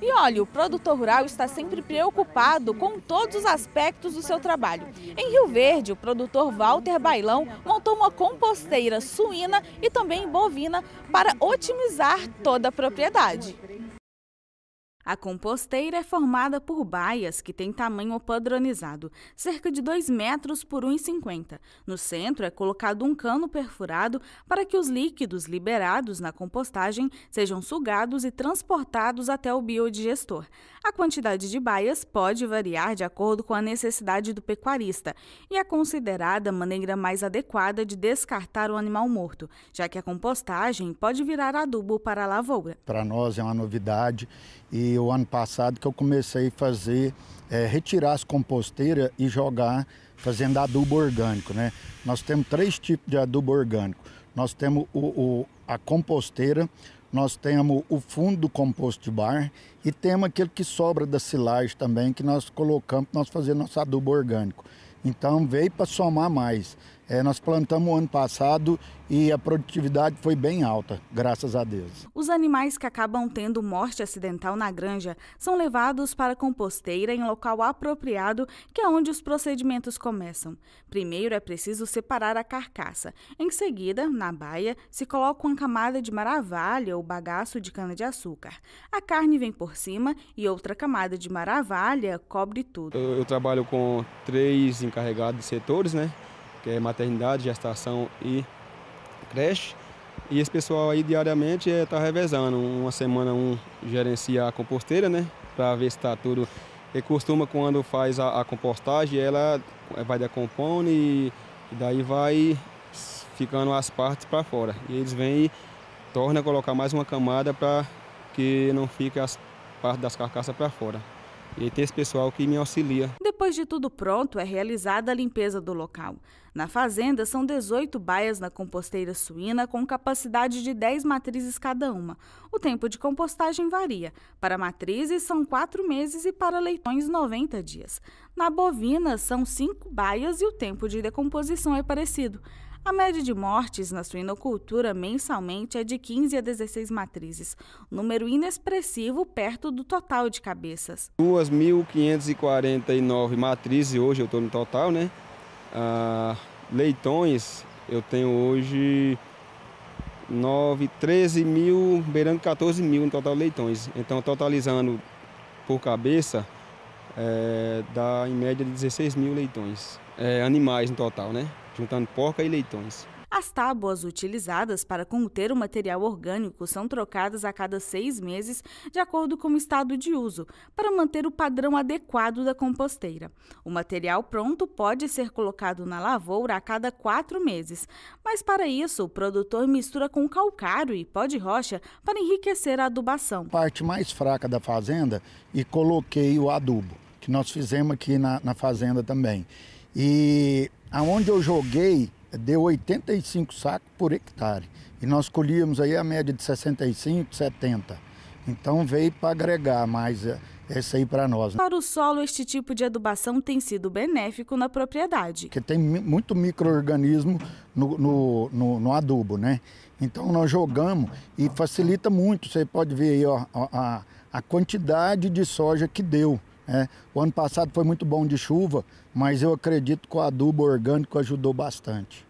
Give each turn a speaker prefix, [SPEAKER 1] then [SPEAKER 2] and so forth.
[SPEAKER 1] E olha, o produtor rural está sempre preocupado com todos os aspectos do seu trabalho. Em Rio Verde, o produtor Walter Bailão montou uma composteira suína e também bovina para otimizar toda a propriedade. A composteira é formada por baias que têm tamanho padronizado, cerca de 2 metros por 1,50. No centro é colocado um cano perfurado para que os líquidos liberados na compostagem sejam sugados e transportados até o biodigestor. A quantidade de baias pode variar de acordo com a necessidade do pecuarista e é considerada a maneira mais adequada de descartar o animal morto, já que a compostagem pode virar adubo para a lavoura.
[SPEAKER 2] Para nós é uma novidade e o ano passado que eu comecei a fazer, é, retirar as composteiras e jogar fazendo adubo orgânico, né? Nós temos três tipos de adubo orgânico. Nós temos o, o, a composteira, nós temos o fundo do composto de bar e temos aquele que sobra da silagem também, que nós colocamos para nós fazer nosso adubo orgânico. Então veio para somar mais. É, nós plantamos ano passado e a produtividade foi bem alta, graças a Deus.
[SPEAKER 1] Os animais que acabam tendo morte acidental na granja são levados para a composteira em local apropriado, que é onde os procedimentos começam. Primeiro é preciso separar a carcaça. Em seguida, na baia, se coloca uma camada de maravalha ou bagaço de cana-de-açúcar. A carne vem por cima e outra camada de maravalha cobre tudo.
[SPEAKER 3] Eu, eu trabalho com três encarregados de setores, né? que é maternidade, gestação e creche. E esse pessoal aí diariamente está eh, é, revezando. Uma semana um gerencia a composteira, né? Para ver se está tudo. E costuma quando faz a, a compostagem, ela eh, vai decompondo e, e daí vai ficando as partes para fora. E eles vêm e tornam a colocar mais uma camada para que não fique as partes das carcaças para fora. E tem esse pessoal que me auxilia.
[SPEAKER 1] Depois de tudo pronto, é realizada a limpeza do local. Na fazenda, são 18 baias na composteira suína, com capacidade de 10 matrizes cada uma. O tempo de compostagem varia. Para matrizes, são 4 meses e para leitões, 90 dias. Na bovina, são 5 baias e o tempo de decomposição é parecido. A média de mortes na suinocultura mensalmente é de 15 a 16 matrizes, número inexpressivo perto do total de cabeças.
[SPEAKER 3] 2.549 matrizes hoje eu estou no total, né? Ah, leitões eu tenho hoje 9, 13 mil, beirando 14 mil no total de leitões. Então totalizando por cabeça é, dá em média de 16 mil leitões, é, animais no total, né? juntando porca e leitões.
[SPEAKER 1] As tábuas utilizadas para conter o material orgânico são trocadas a cada seis meses, de acordo com o estado de uso, para manter o padrão adequado da composteira. O material pronto pode ser colocado na lavoura a cada quatro meses, mas para isso o produtor mistura com calcário e pó de rocha para enriquecer a adubação.
[SPEAKER 2] Parte mais fraca da fazenda e coloquei o adubo, que nós fizemos aqui na, na fazenda também. E Aonde eu joguei, deu 85 sacos por hectare. E nós colhíamos aí a média de 65, 70. Então veio para agregar mais eh, essa aí para nós. Né?
[SPEAKER 1] Para o solo, este tipo de adubação tem sido benéfico na propriedade. Porque
[SPEAKER 2] tem muito microorganismo no, no, no, no, adubo, né? Então nós jogamos e facilita muito. Você pode ver aí ó, a, a quantidade de soja que deu. É. O ano passado foi muito bom de chuva, mas eu acredito que o adubo orgânico ajudou bastante.